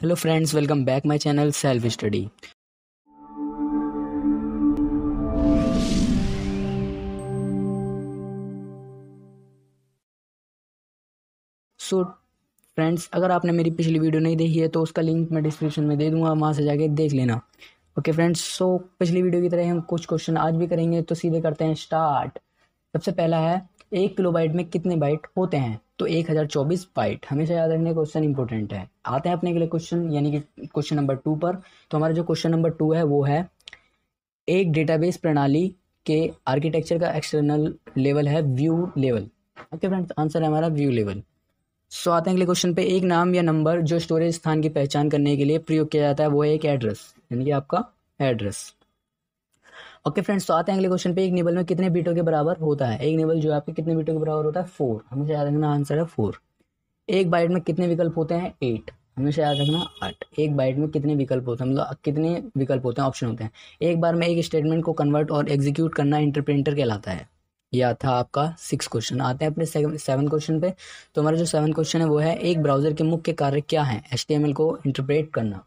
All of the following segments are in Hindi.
hello friends welcome back my channel self study so friends अगर आपने मेरी पिछली वीडियो नहीं देखी है तो उसका लिंक मैं डिस्क्रिप्शन में दे दूंगा वहाँ से जाके देख लेना ओके फ्रेंड्स सो पिछली वीडियो की तरह हम कुछ क्वेश्चन आज भी करेंगे तो सीधे करते हैं स्टार्ट सबसे पहला है एक किलो बाइट में कितने बाइट होते हैं तो एक हज़ार चौबीस बाइट हमेशा याद रखने क्वेश्चन इंपॉर्टेंट है आते हैं अपने अगले क्वेश्चन यानी कि क्वेश्चन नंबर टू पर तो हमारा जो क्वेश्चन नंबर टू है वो है एक डेटाबेस प्रणाली के आर्किटेक्चर का एक्सटर्नल लेवल है view level okay friends answer है हमारा व्यू लेवल सो आते हैं अगले क्वेश्चन पे एक नाम या नंबर जो स्टोरेज स्थान की पहचान करने के लिए प्रयोग किया जाता है वो है एक एड्रेस यानी कि आपका एड्रेस ओके फ्रेंड्स तो आते हैं अगले क्वेश्चन पे एक निबल में कितने बीटों के बराबर होता है एक निबल जो आपके कितने बीटों के बराबर होता है फोर हमेशा याद रखना आंसर है फोर एक बाइट में कितने विकल्प होते हैं एट हमेशा याद रखना आठ एक बाइट में कितने विकल्प होते हैं मतलब कितने विकल्प होते हैं ऑप्शन होते हैं एक बार में एक स्टेटमेंट को कन्वर्ट और एग्जीक्यूट करना इंटरप्रिंटर कहलाता है या था आपका सिक्स क्वेश्चन आते हैं अपने सेवन क्वेश्चन पे तो हमारा जो सेवन क्वेश्चन है वो है एक ब्राउजर के मुख्य कार्य क्या है एच को इंटरप्रेट करना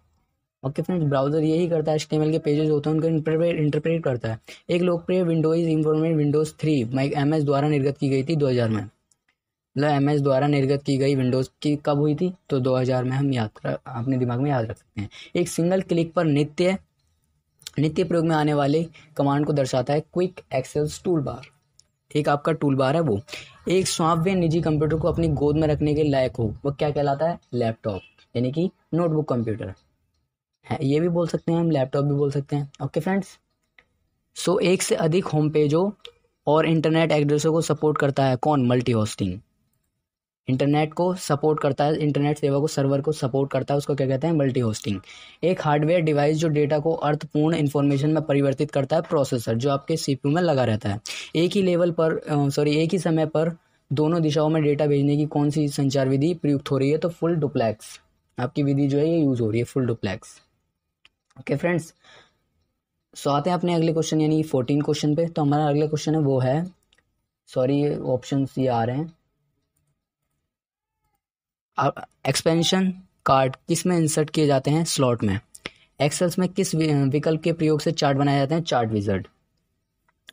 ओके फ्रेंड्स ब्राउजर यही करता है एच के पेजेस होते हैं उनका इंटरप्रेट करता है एक लोकप्रिय विंडोज इंफॉर्मेट विंडोज थ्री माइक एम द्वारा निर्गत की गई थी 2000 में मतलब एम द्वारा निर्गत की गई विंडोज़ की कब हुई थी तो 2000 में हम याद अपने दिमाग में याद रख सकते हैं एक सिंगल क्लिक पर नित्य नित्य प्रयोग में आने वाले कमांड को दर्शाता है क्विक एक्सेस टूल बार एक आपका टूल बार है वो एक सौंपवे निजी कंप्यूटर को अपनी गोद में रखने के लायक हो वो क्या कहलाता है लैपटॉप यानी कि नोटबुक कंप्यूटर ये भी बोल सकते हैं हम लैपटॉप भी बोल सकते हैं ओके फ्रेंड्स सो एक से अधिक होम पेजों और इंटरनेट एड्रेसों को सपोर्ट करता है कौन मल्टी होस्टिंग इंटरनेट को सपोर्ट करता है इंटरनेट सेवा को सर्वर को सपोर्ट करता है उसको क्या कहते हैं मल्टी होस्टिंग एक हार्डवेयर डिवाइस जो डेटा को अर्थपूर्ण इन्फॉर्मेशन में परिवर्तित करता है प्रोसेसर जो आपके सीपीयू में लगा रहता है एक ही लेवल पर सॉरी एक ही समय पर दोनों दिशाओं में डेटा भेजने की कौन सी संचार विधि प्रयुक्त हो रही है तो फुल डुप्लेक्स आपकी विधि जो है ये यूज़ हो रही है full duplex okay friends so आते हैं अपने अगले क्वेश्चन यानी फोर्टीन क्वेश्चन पे तो हमारा अगला क्वेश्चन है वो है सॉरी ऑप्शन ये आ रहे हैं एक्सपेंशन कार्ड किस में इंसर्ट किए जाते हैं स्लॉट में एक्सेल्स में किस विकल्प के प्रयोग से चार्ट बनाए जाते हैं चार्ट विजर्ड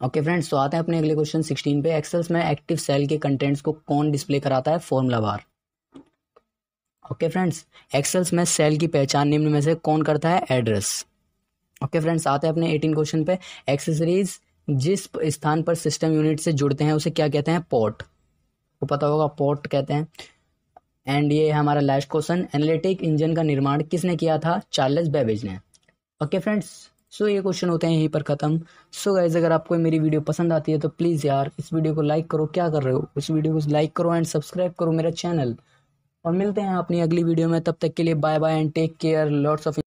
ओके फ्रेंड्स तो आते हैं अपने अगले क्वेश्चन सिक्सटीन पे एक्सेल्स में एक्टिव सेल के कंटेंट्स को कौन डिस्प्ले कराता है formula bar okay friends Excels में सेल की पहचान निम्न में से कौन करता है एड्रेस ओके फ्रेंड्स आते हैं अपने एटीन क्वेश्चन पे एक्सेसरीज जिस स्थान पर सिस्टम यूनिट से जुड़ते हैं उसे क्या कहते हैं पोर्ट को पता होगा पोर्ट कहते हैं एंड ये है हमारा लास्ट क्वेश्चन एनालिटिक इंजन का निर्माण किसने किया था चार्लस बेबेज ने ओके फ्रेंड्स सो ये क्वेश्चन होते हैं यहीं पर ख़त्म सो गाइज अगर आपको मेरी वीडियो पसंद आती है तो प्लीज़ यार इस वीडियो को लाइक करो क्या कर रहे हो उस वीडियो को लाइक करो एंड सब्सक्राइब करो मेरा चैनल और मिलते हैं अपनी अगली वीडियो में तब तक के लिए bye bye and take care lords of